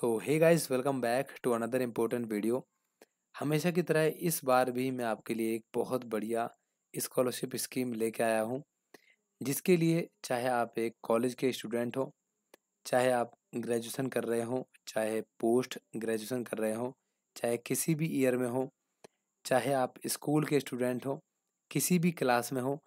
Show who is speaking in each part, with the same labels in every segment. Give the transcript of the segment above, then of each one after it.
Speaker 1: so hey guys welcome back to another important video हमेशा की तरह इस बार भी मैं आपके लिए एक बहुत बढ़िया स्कॉलरशिप स्कीम लेके आया हूँ जिसके लिए चाहे आप एक कॉलेज के स्टूडेंट हो चाहे आप ग्रेजुएशन कर रहे हो चाहे पोस्ट ग्रेजुएशन कर रहे हो चाहे किसी भी ईयर में हो चाहे आप स्कूल के स्टूडेंट हो किसी भी क्लास में हो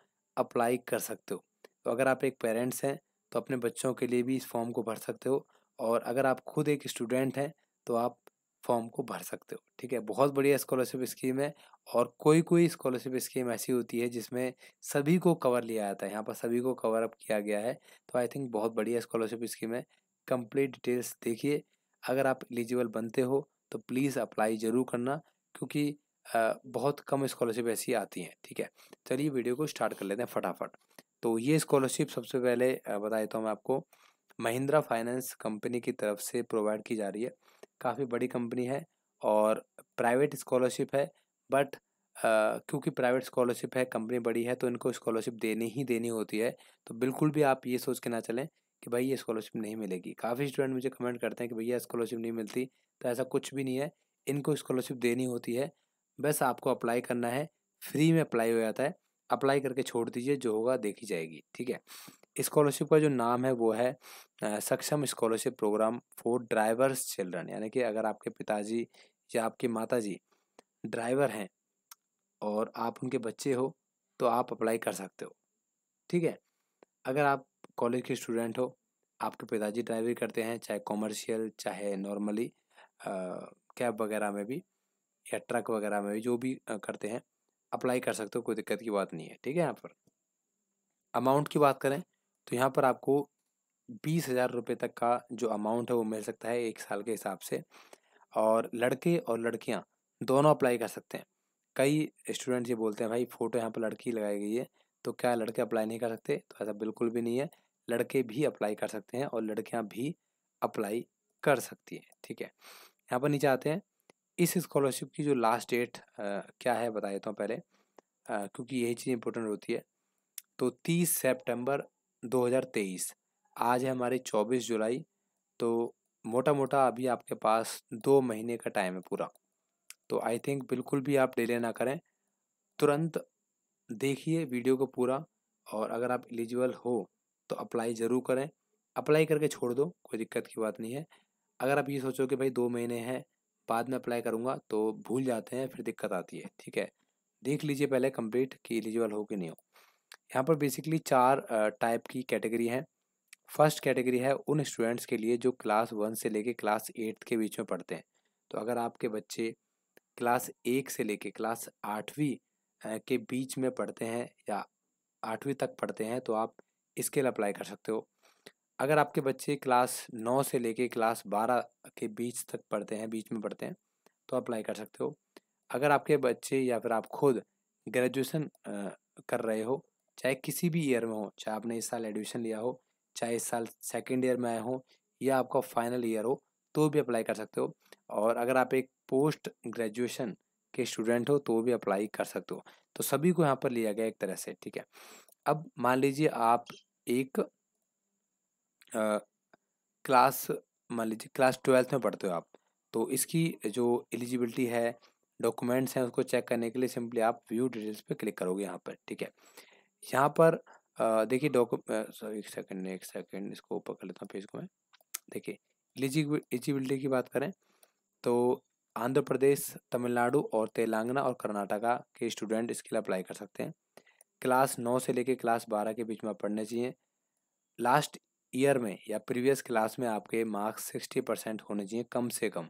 Speaker 1: अप्लाई कर सकते हो तो अगर आप एक पेरेंट्स हैं तो अपने बच्चों के लिए भी इस फॉर्म को भर सकते हो और अगर आप खुद एक स्टूडेंट हैं तो आप फॉर्म को भर सकते हो ठीक है बहुत बढ़िया स्कॉलरशिप स्कीम है और कोई कोई स्कॉलरशिप स्कीम ऐसी होती है जिसमें सभी को कवर लिया जाता है यहाँ पर सभी को कवर अप किया गया है तो आई थिंक बहुत बढ़िया स्कॉलरशिप स्कीम है कंप्लीट डिटेल्स देखिए अगर आप एलिजिबल बनते हो तो प्लीज़ अप्लाई ज़रूर करना क्योंकि बहुत कम स्कॉलरशिप ऐसी आती हैं ठीक है चलिए वीडियो को स्टार्ट कर लेते हैं फटाफट तो ये स्कॉलरशिप सबसे पहले बता देता हूँ मैं आपको महिंद्रा फाइनेंस कंपनी की तरफ से प्रोवाइड की जा रही है काफ़ी बड़ी कंपनी है और प्राइवेट स्कॉलरशिप है बट क्योंकि प्राइवेट स्कॉलरशिप है कंपनी बड़ी है तो इनको स्कॉलरशिप देनी ही देनी होती है तो बिल्कुल भी आप ये सोच के ना चलें कि भाई ये स्कॉलरशिप नहीं मिलेगी काफ़ी स्टूडेंट मुझे कमेंट करते हैं कि भैया स्कॉलरशिप नहीं मिलती तो ऐसा कुछ भी नहीं है इनको स्कॉलरशिप देनी होती है बस आपको अप्लाई करना है फ्री में अप्लाई हो जाता है अप्लाई करके छोड़ दीजिए जो होगा देखी जाएगी ठीक है स्कॉलरशिप का जो नाम है वो है Saksham scholarship program for drivers children यानी कि अगर आपके पिताजी या आपकी जी ड्राइवर हैं और आप उनके बच्चे हो तो आप अप्लाई कर सकते हो ठीक है अगर आप कॉलेज के स्टूडेंट हो आपके पिताजी ड्राइवरी करते हैं चाहे कॉमर्शियल चाहे नॉर्मली कैब वगैरह में भी या ट्रक वगैरह में भी जो भी करते हैं अप्लाई कर सकते हो कोई दिक्कत की बात नहीं है ठीक है यहाँ पर अमाउंट की बात करें तो यहाँ पर आपको बीस हज़ार रुपये तक का जो अमाउंट है वो मिल सकता है एक साल के हिसाब से और लड़के और लड़कियाँ दोनों अप्लाई कर सकते हैं कई स्टूडेंट्स ये बोलते हैं भाई फ़ोटो यहाँ पर लड़की लगाई गई है तो क्या लड़के अप्लाई नहीं कर सकते तो ऐसा बिल्कुल भी नहीं है लड़के भी अप्लाई कर सकते हैं और लड़कियाँ भी अप्लाई कर सकती हैं ठीक है यहाँ पर नीचे आते हैं इस स्कॉलरशिप की जो लास्ट डेट क्या है बता देता हूँ तो पहले आ, क्योंकि यही चीज़ इंपॉर्टेंट होती है तो तीस सेप्टेम्बर 2023 आज है हमारे चौबीस जुलाई तो मोटा मोटा अभी आपके पास दो महीने का टाइम है पूरा तो आई थिंक बिल्कुल भी आप डिले ना करें तुरंत देखिए वीडियो को पूरा और अगर आप एलिजिबल हो तो अप्लाई ज़रूर करें अप्लाई करके छोड़ दो कोई दिक्कत की बात नहीं है अगर आप ये सोचो कि भाई दो महीने हैं बाद में अप्लाई करूँगा तो भूल जाते हैं फिर दिक्कत आती है ठीक है देख लीजिए पहले कंप्लीट कि एलिजिबल हो कि नहीं हो यहाँ पर बेसिकली चार टाइप की कैटेगरी हैं फर्स्ट कैटेगरी है उन स्टूडेंट्स के लिए जो क्लास वन से लेके क्लास एट्थ के बीच में पढ़ते हैं तो अगर आपके बच्चे क्लास एक से लेके क्लास आठवीं के बीच में पढ़ते हैं या आठवीं तक पढ़ते हैं तो आप इसके लिए अप्लाई कर सकते हो अगर आपके बच्चे क्लास नौ से लेके क्लास बारह के बीच तक पढ़ते हैं बीच में पढ़ते हैं तो अप्लाई कर सकते हो अगर आपके बच्चे या फिर आप खुद ग्रेजुएशन कर रहे हो चाहे किसी भी ईयर में हो चाहे आपने इस साल एडमिशन लिया हो चाहे इस साल सेकेंड ईयर में आए हो या आपका फाइनल ईयर हो तो भी अप्लाई कर सकते हो और अगर आप एक पोस्ट ग्रेजुएशन के स्टूडेंट हो तो भी अप्लाई कर सकते हो तो सभी को यहाँ पर लिया गया एक तरह से ठीक है अब मान लीजिए आप एक क्लास मान लीजिए क्लास ट्वेल्थ में पढ़ते हो आप तो इसकी जो एलिजिबिलिटी है डॉक्यूमेंट्स हैं उसको चेक करने के लिए सिंपली आप व्यू डिटेल्स पे क्लिक करोगे यहाँ पर ठीक है यहाँ पर देखिए डॉक्यू सॉरी एक सेकंड एक सेकंड इसको ऊपर कर लेता हूँ पेज को मैं देखिए एलिजिबिलिटी की बात करें तो आंध्र प्रदेश तमिलनाडु और तेलंगाना और कर्नाटका के स्टूडेंट इसके लिए अप्लाई कर सकते हैं क्लास नौ से लेकर क्लास बारह के बीच में पढ़ने चाहिए लास्ट ईयर में या प्रीवियस क्लास में आपके मार्क्स सिक्सटी परसेंट होने चाहिए कम से कम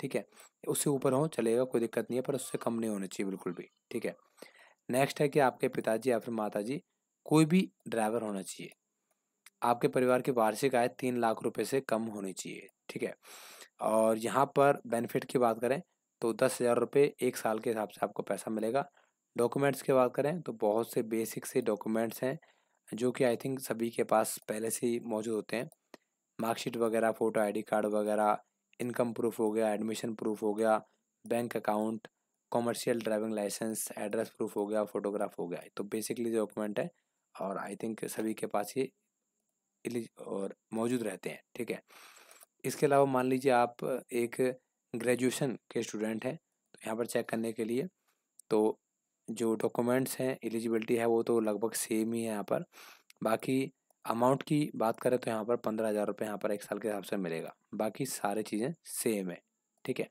Speaker 1: ठीक है उससे ऊपर हो चलेगा कोई दिक्कत नहीं है पर उससे कम नहीं होने चाहिए बिल्कुल भी ठीक है नेक्स्ट है कि आपके पिताजी या फिर माता कोई भी ड्राइवर होना चाहिए आपके परिवार की वार्षिक आय तीन लाख रुपये से कम होनी चाहिए ठीक है और यहाँ पर बेनिफिट की बात करें तो दस हज़ार रुपये एक साल के हिसाब से आपको पैसा मिलेगा डॉक्यूमेंट्स की बात करें तो बहुत से बेसिक से डॉक्यूमेंट्स हैं जो कि आई थिंक सभी के पास पहले से ही मौजूद होते हैं मार्कशीट वगैरह फ़ोटो आईडी कार्ड वगैरह इनकम प्रूफ हो गया एडमिशन प्रूफ हो गया bank account commercial driving licence address proof हो गया फोटोग्राफ हो गया तो बेसिकली जो डॉक्यूमेंट है और आई थिंक सभी के पास ये और मौजूद रहते हैं ठीक है इसके अलावा मान लीजिए आप एक ग्रेजुएशन के स्टूडेंट हैं तो यहाँ पर चेक करने के लिए तो जो डॉक्यूमेंट्स हैं एलिजिबिलिटी है वो तो लगभग सेम ही है यहाँ पर बाकी अमाउंट की बात करें तो यहाँ पर पंद्रह हज़ार रुपये यहाँ पर एक साल के हिसाब से मिलेगा बाकी सारे चीज़ें सेम है ठीक है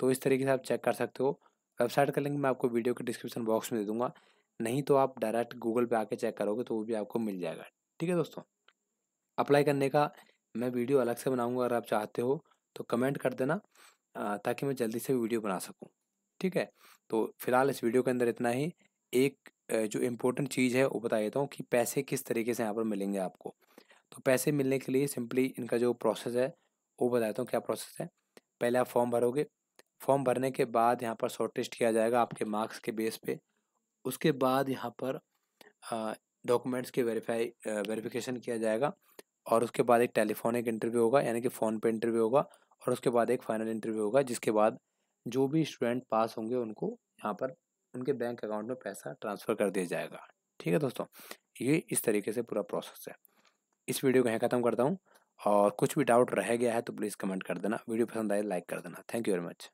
Speaker 1: तो इस तरीके से आप चेक कर सकते हो वेबसाइट का लिंक मैं आपको वीडियो के डिस्क्रिप्शन बॉक्स में दे दूँगा नहीं तो आप डायरेक्ट गूगल पे आके चेक करोगे तो वो भी आपको मिल जाएगा ठीक है दोस्तों अप्लाई करने का मैं वीडियो अलग से बनाऊँगा अगर आप चाहते हो तो कमेंट कर देना ताकि मैं जल्दी से वीडियो बना सकूँ ठीक है तो फिलहाल इस वीडियो के अंदर इतना ही एक जो इम्पोर्टेंट चीज़ है वो बता देता हूँ कि पैसे किस तरीके से यहाँ पर मिलेंगे आपको तो पैसे मिलने के लिए सिंपली इनका जो प्रोसेस है वो बता देता हूँ क्या प्रोसेस है पहले आप फॉर्म भरोगे फॉर्म भरने के बाद यहाँ पर शॉर्टेस्ट किया जाएगा आपके मार्क्स के बेस पे उसके बाद यहाँ पर डॉक्यूमेंट्स की वेरीफाई वेरीफिकेशन किया जाएगा और उसके बाद एक टेलीफोनिक इंटरव्यू होगा यानी कि फ़ोन पे इंटरव्यू होगा और उसके बाद एक फाइनल इंटरव्यू होगा जिसके बाद जो भी स्टूडेंट पास होंगे उनको यहाँ पर उनके बैंक अकाउंट में पैसा ट्रांसफ़र कर दिया जाएगा ठीक है दोस्तों ये इस तरीके से पूरा प्रोसेस है इस वीडियो को यहाँ ख़त्म करता हूँ और कुछ भी डाउट रह गया है तो प्लीज़ कमेंट कर देना वीडियो पसंद आए तो लाइक कर देना थैंक यू वेरी मच